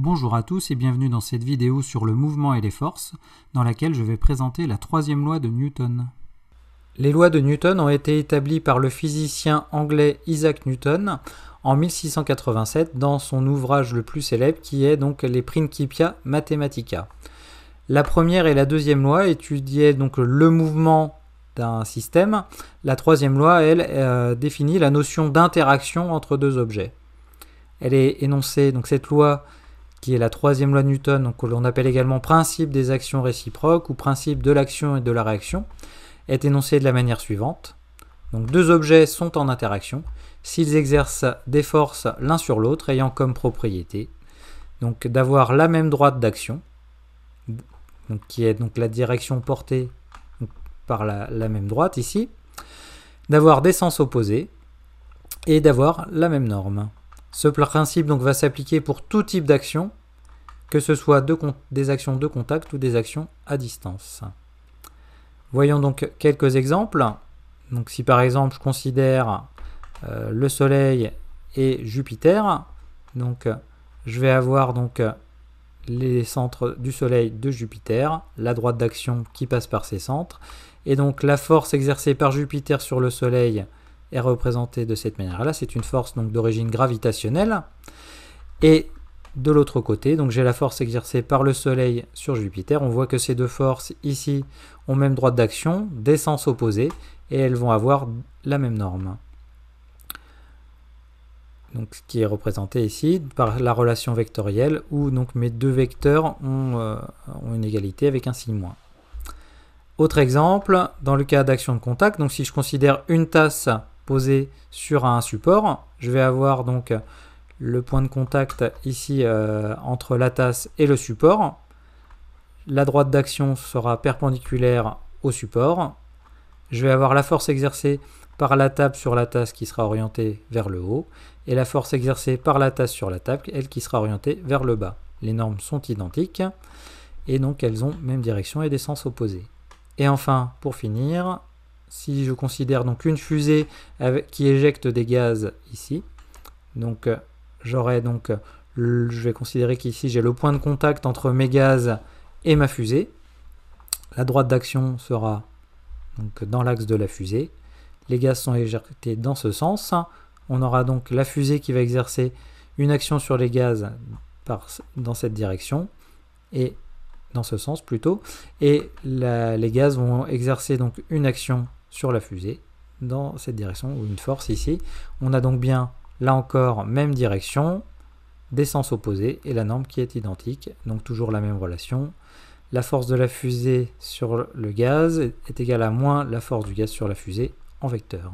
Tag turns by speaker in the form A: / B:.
A: Bonjour à tous et bienvenue dans cette vidéo sur le mouvement et les forces, dans laquelle je vais présenter la troisième loi de Newton. Les lois de Newton ont été établies par le physicien anglais Isaac Newton en 1687 dans son ouvrage le plus célèbre qui est donc les Principia Mathematica. La première et la deuxième loi étudiaient donc le mouvement d'un système. La troisième loi, elle, euh, définit la notion d'interaction entre deux objets. Elle est énoncée, donc cette loi qui est la troisième loi de Newton, que l'on appelle également principe des actions réciproques ou principe de l'action et de la réaction, est énoncé de la manière suivante. Donc deux objets sont en interaction s'ils exercent des forces l'un sur l'autre ayant comme propriété donc d'avoir la même droite d'action, qui est donc la direction portée par la même droite ici, d'avoir des sens opposés et d'avoir la même norme. Ce principe donc va s'appliquer pour tout type d'action, que ce soit des actions de contact ou des actions à distance. Voyons donc quelques exemples. si par exemple je considère euh, le Soleil et Jupiter, donc je vais avoir donc les centres du Soleil de Jupiter, la droite d'action qui passe par ces centres, et donc la force exercée par Jupiter sur le Soleil est représentée de cette manière-là. C'est une force donc d'origine gravitationnelle. Et de l'autre côté, donc j'ai la force exercée par le Soleil sur Jupiter. On voit que ces deux forces ici ont même droit d'action, des sens opposés, et elles vont avoir la même norme. Donc ce qui est représenté ici par la relation vectorielle où donc mes deux vecteurs ont, euh, ont une égalité avec un signe moins. Autre exemple, dans le cas d'action de contact, donc si je considère une tasse sur un support. Je vais avoir donc le point de contact ici euh, entre la tasse et le support. La droite d'action sera perpendiculaire au support. Je vais avoir la force exercée par la table sur la tasse qui sera orientée vers le haut et la force exercée par la tasse sur la table, elle qui sera orientée vers le bas. Les normes sont identiques et donc elles ont même direction et des sens opposés. Et enfin, pour finir, si je considère donc une fusée qui éjecte des gaz ici, donc euh, j'aurai donc, euh, je vais considérer qu'ici j'ai le point de contact entre mes gaz et ma fusée. La droite d'action sera donc dans l'axe de la fusée. Les gaz sont éjectés dans ce sens. On aura donc la fusée qui va exercer une action sur les gaz dans cette direction et dans ce sens plutôt. Et les gaz vont exercer donc une action sur la fusée dans cette direction, ou une force ici. On a donc bien, là encore, même direction, des sens opposés, et la norme qui est identique, donc toujours la même relation. La force de la fusée sur le gaz est égale à moins la force du gaz sur la fusée en vecteur.